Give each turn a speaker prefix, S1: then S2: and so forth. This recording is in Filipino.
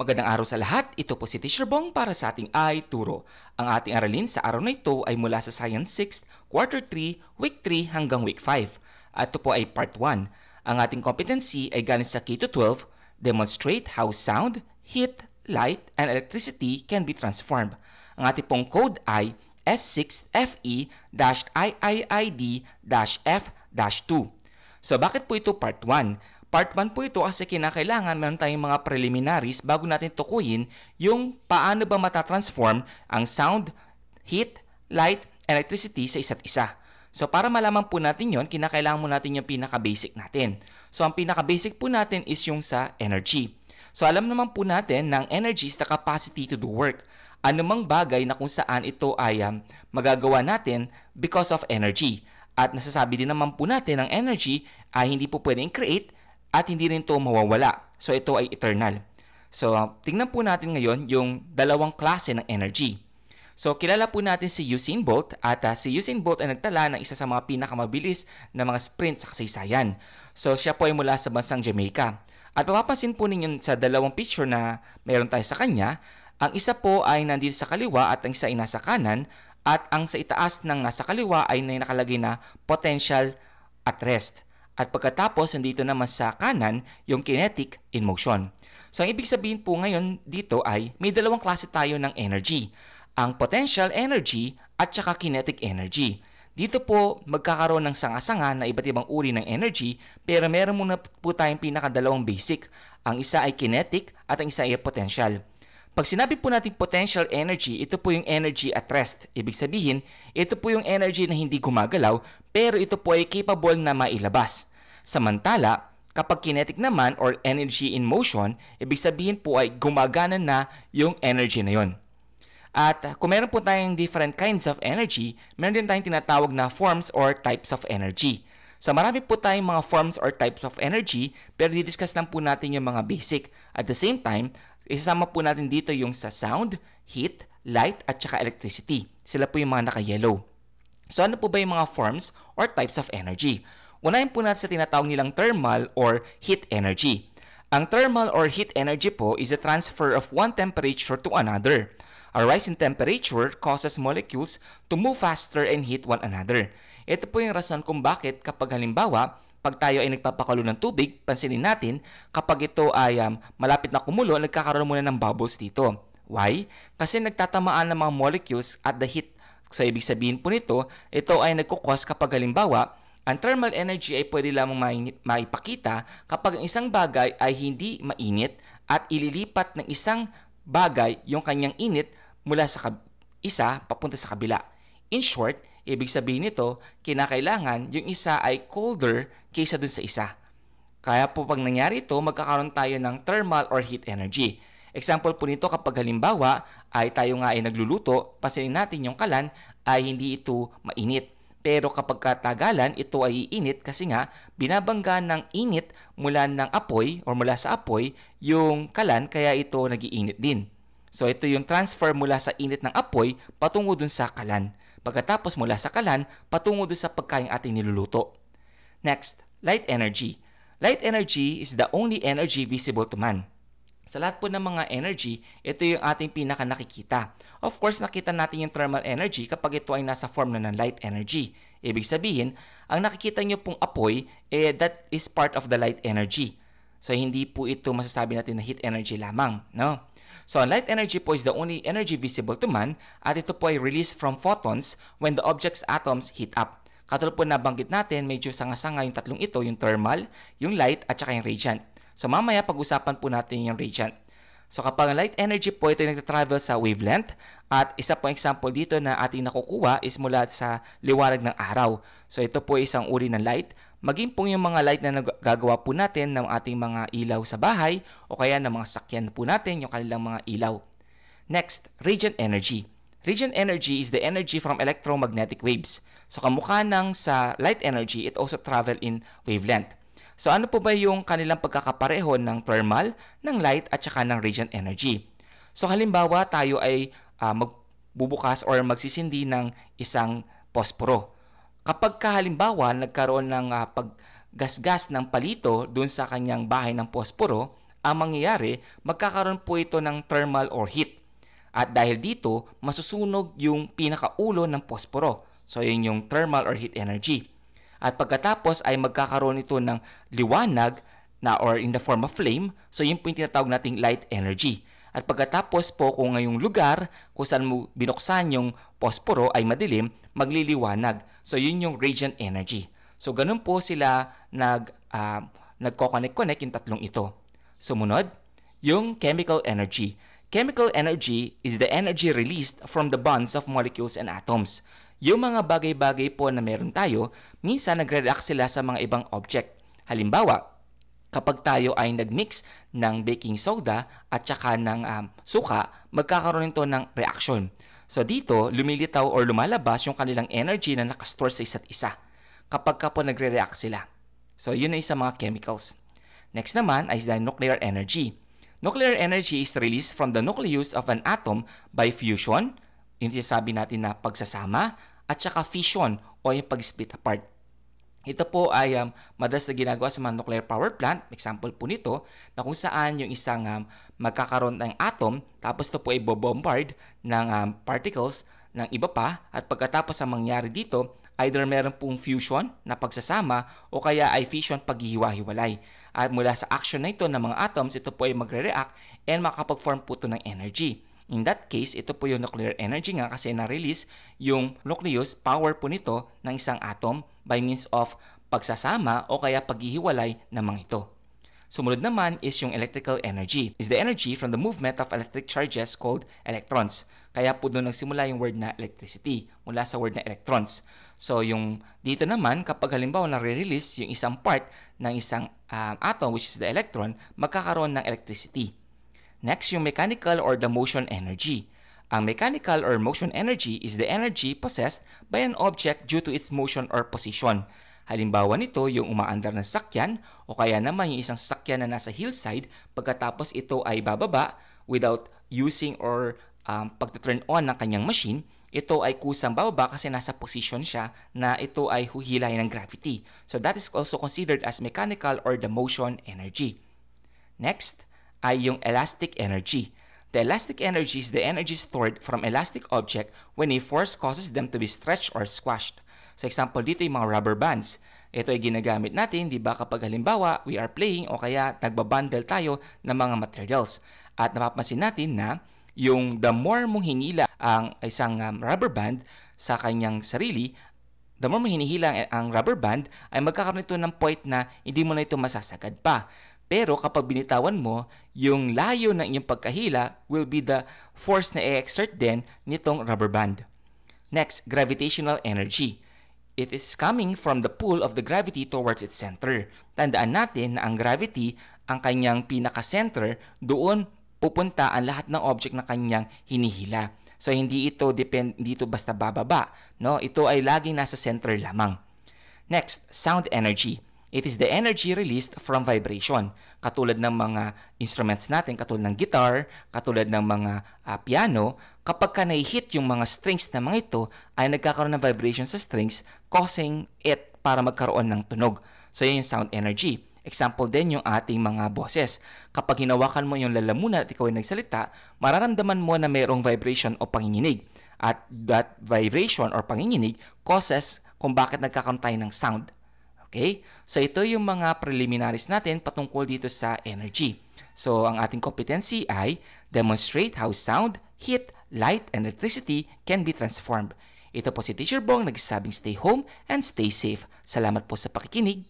S1: Magandang araw sa lahat. Ito po si Teacher Bong para sa ating ay Turo. Ang ating aralin sa araw na ito ay mula sa Science 6, Quarter 3, Week 3 hanggang Week 5. At ito po ay Part 1. Ang ating competency ay galing sa K-12, Demonstrate how sound, heat, light, and electricity can be transformed. Ang ating pong code ay S6FE-IIID-F-2. So bakit po ito Part 1? Part 1 po ito kasi kinakailangan meron tayong mga preliminaries bago natin tukuyin yung paano ba matatransform ang sound, heat, light, electricity sa isa't isa. So para malaman po natin yon, kinakailangan mo natin yung pinaka-basic natin. So ang pinaka-basic po natin is yung sa energy. So alam naman po natin ng energy is the capacity to do work. Anumang bagay na kung saan ito ay um, magagawa natin because of energy. At nasasabi din naman po natin ang energy ay hindi po pwedeng create at hindi rin ito mawawala. So ito ay eternal. So tingnan po natin ngayon yung dalawang klase ng energy. So kilala po natin si Usain Bolt at uh, si Usain Bolt ay nagtala ng isa sa mga pinakamabilis na mga sprint sa kasaysayan. So siya po ay mula sa bansang Jamaica. At mapapansin po ninyo sa dalawang picture na meron tayo sa kanya, ang isa po ay nandito sa kaliwa at ang isa ay nasa kanan at ang sa itaas ng nasa kaliwa ay nakalagay na potential at rest. At pagkatapos, nandito naman sa kanan, yung kinetic in motion. So, ang ibig sabihin po ngayon dito ay may dalawang klase tayo ng energy. Ang potential energy at saka kinetic energy. Dito po magkakaroon ng sanga-sanga na iba't ibang uri ng energy pero meron muna po tayong pinakadalawang basic. Ang isa ay kinetic at ang isa ay potential. Pag sinabi po natin potential energy, ito po yung energy at rest. Ibig sabihin, ito po yung energy na hindi gumagalaw pero ito po ay capable na mailabas. Samantala, kapag kinetic naman or energy in motion, ibig sabihin po ay gumagana na yung energy na yon. At kung meron po tayong different kinds of energy, meron din tayong tinatawag na forms or types of energy. So marami po tayong mga forms or types of energy, pero didiscuss lang po natin yung mga basic. At the same time, isasama po natin dito yung sa sound, heat, light, at saka electricity. Sila po yung mga naka-yellow. So ano po ba yung mga forms or types of energy? Unahin po natin sa tinatawag nilang thermal or heat energy. Ang thermal or heat energy po is a transfer of one temperature to another. A rise in temperature causes molecules to move faster and hit one another. Ito po yung rason kung bakit kapag halimbawa, pag tayo ay nagpapakulo ng tubig, pansinin natin, kapag ito ay um, malapit na kumulo, nagkakaroon muna ng bubbles dito. Why? Kasi nagtatamaan ng mga molecules at the heat. So, ibig sabihin po nito, ito ay nagkukos kapag halimbawa, ang thermal energy ay pwede lamang maipakita kapag ang isang bagay ay hindi mainit at ililipat ng isang bagay yung kanyang init mula sa isa papunta sa kabila. In short, ibig sabihin nito, kinakailangan yung isa ay colder kaysa dun sa isa. Kaya po pag nangyari ito, magkakaroon tayo ng thermal or heat energy. Example po nito kapag halimbawa ay tayo nga ay nagluluto, pasinin natin yung kalan ay hindi ito mainit pero kapag katagalan, ito ay iinit kasi nga binabangga ng init mula ng apoy or mula sa apoy yung kalan kaya ito nagiinit din. So ito yung transfer mula sa init ng apoy patungo dun sa kalan. Pagkatapos mula sa kalan patungo dun sa pagkain ating niluluto. Next, light energy. Light energy is the only energy visible to man. Sa lahat po ng mga energy, ito yung ating pinaka nakikita. Of course, nakita natin yung thermal energy kapag ito ay nasa form na ng light energy. Ibig sabihin, ang nakikita nyo pong apoy, eh, that is part of the light energy. So, hindi po ito masasabi natin na heat energy lamang. No? So, light energy po is the only energy visible to man at ito po ay released from photons when the object's atoms heat up. Katulad po nabanggit natin, medyo sanga-sanga yung tatlong ito, yung thermal, yung light, at saka yung radiant. So mamaya pag-usapan po natin yung radiant. So kapag light energy po ito yung nagtatravel sa wavelength at isa po example dito na ating nakukuha is mula sa liwanag ng araw. So ito po isang uri ng light. Maging po yung mga light na gagawa po natin ng ating mga ilaw sa bahay o kaya ng mga sakyan po natin yung kanilang mga ilaw. Next, radiant energy. Radiant energy is the energy from electromagnetic waves. So kamukha ng sa light energy, it also travel in wavelength. So ano po ba yung kanilang pagkakapareho ng thermal, ng light at saka ng radiant energy? So halimbawa tayo ay uh, magbubukas or magsisindi ng isang posporo. Kapag halimbawa nagkaroon ng uh, paggasgas ng palito doon sa kanyang bahay ng posporo, ang mangyayari, magkakaroon po ito ng thermal or heat. At dahil dito, masusunog yung pinakaulo ng posporo. So, yun yung thermal or heat energy. At pagkatapos ay magkakaroon ito ng liwanag na or in the form of flame. So yun po yung tinatawag nating light energy. At pagkatapos po kung ngayong lugar kung saan mo binuksan yung posporo ay madilim, magliliwanag. So yun yung radiant energy. So ganun po sila nag uh, nagko-connect-connect yung tatlong ito. Sumunod, yung chemical energy. Chemical energy is the energy released from the bonds of molecules and atoms yung mga bagay-bagay po na meron tayo, minsan nagre-react sila sa mga ibang object. Halimbawa, kapag tayo ay nag-mix ng baking soda at saka ng um, suka, magkakaroon nito ng reaction. So dito, lumilitaw or lumalabas yung kanilang energy na nakastore sa isa't isa kapag ka po nagre-react sila. So yun ay sa mga chemicals. Next naman ay the nuclear energy. Nuclear energy is released from the nucleus of an atom by fusion, yung sabi natin na pagsasama, at saka fission o yung pag-split apart. Ito po ay um, madalas na ginagawa sa mga nuclear power plant. Example po nito na kung saan yung isang um, magkakaroon ng atom tapos ito po ay bombard ng um, particles ng iba pa at pagkatapos ang mangyari dito either meron pong fusion na pagsasama o kaya ay fission paghihiwa-hiwalay. At mula sa action na ito ng mga atoms, ito po ay magre-react and makakapag-form po ito ng energy. In that case, ito po yung nuclear energy nga kasi na-release yung nucleus power po nito ng isang atom by means of pagsasama o kaya paghihiwalay ng mga ito. Sumunod naman is yung electrical energy. is the energy from the movement of electric charges called electrons. Kaya po doon nagsimula yung word na electricity mula sa word na electrons. So yung dito naman kapag halimbawa nare-release yung isang part ng isang um, atom which is the electron, magkakaroon ng electricity. Next, yung mechanical or the motion energy. Ang mechanical or motion energy is the energy possessed by an object due to its motion or position. Halimbawa nito, yung umaandar na sakyan o kaya naman yung isang sakyan na nasa hillside pagkatapos ito ay bababa without using or um, pag-turn on ng kanyang machine, ito ay kusang bababa kasi nasa position siya na ito ay huhilay ng gravity. So that is also considered as mechanical or the motion energy. Next, ay yung elastic energy. The elastic energy is the energy stored from elastic object when a force causes them to be stretched or squashed. So example dito yung mga rubber bands. Ito ay ginagamit natin, di ba, kapag halimbawa we are playing o kaya nagbabundle tayo ng mga materials. At napapansin natin na yung the more mong hinila ang isang um, rubber band sa kanyang sarili, the more mo hinihila ang rubber band, ay magkakaroon ito ng point na hindi mo na ito masasagad pa. Pero kapag binitawan mo, yung layo ng iyong pagkahila will be the force na i-exert din nitong rubber band. Next, gravitational energy. It is coming from the pull of the gravity towards its center. Tandaan natin na ang gravity, ang kanyang pinaka-center, doon pupunta ang lahat ng object na kanyang hinihila. So hindi ito depend dito basta bababa, no? Ito ay laging nasa center lamang. Next, sound energy. It is the energy released from vibration. Katulad ng mga instruments natin, katulad ng guitar, katulad ng mga uh, piano, kapag ka nai-hit yung mga strings na mga ito, ay nagkakaroon ng vibration sa strings, causing it para magkaroon ng tunog. So, yan yung sound energy. Example din yung ating mga boses. Kapag hinawakan mo yung lalamunan at ikaw ay nagsalita, mararamdaman mo na mayroong vibration o panginginig. At that vibration or panginginig causes kung bakit nagkakaroon tayo ng sound Okay? So ito yung mga preliminaries natin patungkol dito sa energy. So ang ating competency ay demonstrate how sound, heat, light, and electricity can be transformed. Ito po si Teacher Bong nagsasabing stay home and stay safe. Salamat po sa pakikinig.